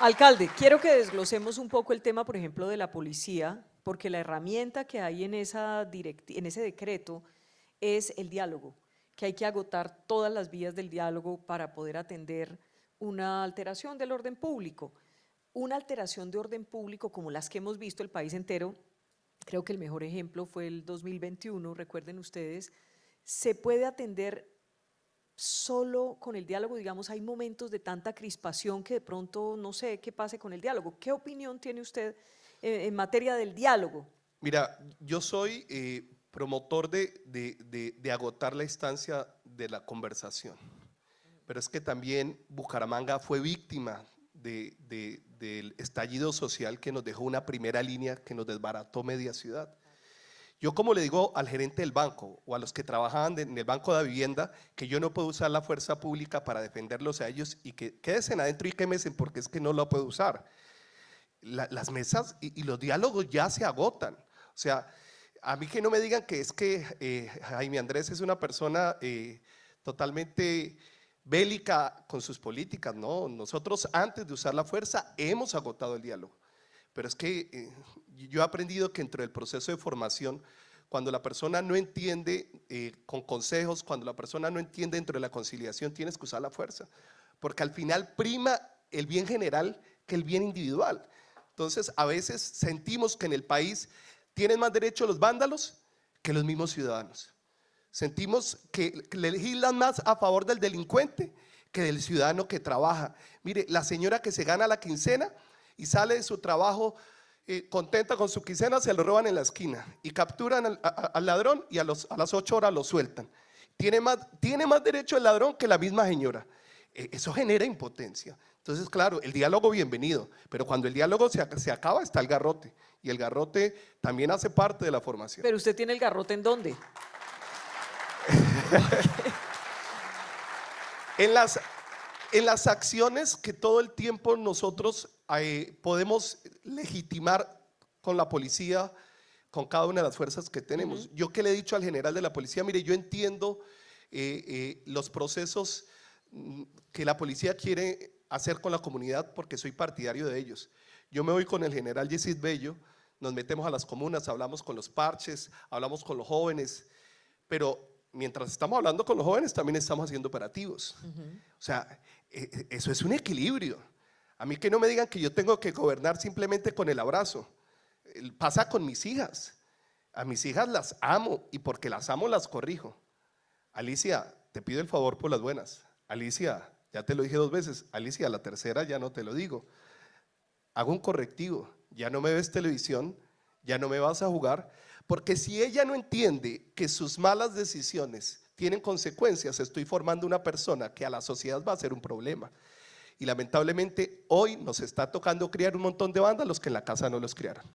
Alcalde, quiero que desglosemos un poco el tema, por ejemplo, de la policía, porque la herramienta que hay en, ese decreto es el diálogo, que hay que agotar todas las vías del diálogo para poder atender una alteración del orden público. Una alteración de orden público como las que hemos visto el país entero, creo que el mejor ejemplo fue el 2021, recuerden ustedes, se puede atender solo con el diálogo, digamos, hay momentos de tanta crispación que de pronto no sé qué pase con el diálogo. ¿Qué opinión tiene usted eh, en materia del diálogo? Mira, yo soy eh, promotor de, agotar la instancia de la conversación, pero es que también Bucaramanga fue víctima del estallido social que nos dejó una primera línea que nos desbarató media ciudad. Yo como le digo al gerente del banco o a los que trabajaban en el banco de vivienda, que yo no puedo usar la fuerza pública para defenderlos a ellos y que queden adentro y mecen porque es que no lo puedo usar. las mesas y, los diálogos ya se agotan. O sea, a mí que no me digan que es que eh, Jaime Andrés es una persona eh, totalmente bélica con sus políticas, no, nosotros antes de usar la fuerza hemos agotado el diálogo. Pero es que eh, yo he aprendido que dentro del proceso de formación, cuando la persona no entiende eh, con consejos, cuando la persona no entiende dentro de la conciliación, tienes que usar la fuerza. Porque al final prima el bien general que el bien individual. Entonces, a veces sentimos que en el país tienen más derecho los vándalos que los mismos ciudadanos. Sentimos que legislan más a favor del delincuente que del ciudadano que trabaja. Mire, la señora que se gana la quincena y sale de su trabajo eh, contenta con su quincena, se lo roban en la esquina y capturan al, ladrón y a, a las ocho horas lo sueltan. Tiene más, tiene más derecho el ladrón que la misma señora. Eh, eso genera impotencia. Entonces, claro, el diálogo bienvenido, pero cuando el diálogo se, se, acaba está el garrote y el garrote también hace parte de la formación. Pero usted tiene el garrote en dónde? en las en las acciones que todo el tiempo nosotros eh, podemos legitimar con la policía, con cada una de las fuerzas que tenemos. Yo que le he dicho al general de la policía, mire, yo entiendo eh, eh, los procesos mm, que la policía quiere hacer con la comunidad porque soy partidario de ellos. Yo me voy con el general Yesid Bello, nos metemos a las comunas, hablamos con los parches, hablamos con los jóvenes, pero mientras estamos hablando con los jóvenes, también estamos haciendo operativos. O sea, eh, eh, eso es un equilibrio. A mí que no me digan que yo tengo que gobernar simplemente con el abrazo. Eh, pasa con mis hijas. A mis hijas las amo y porque las amo las corrijo. Alicia, te pido el favor por las buenas. Alicia, ya te lo dije dos veces. Alicia, la tercera ya no te lo digo. Hago un correctivo. Ya no me ves televisión, ya no me vas a jugar porque si ella no entiende que sus malas decisiones tienen consecuencias, estoy formando una persona que a la sociedad va a ser un problema. Y lamentablemente hoy nos está tocando criar un montón de los que en la casa no los criaron.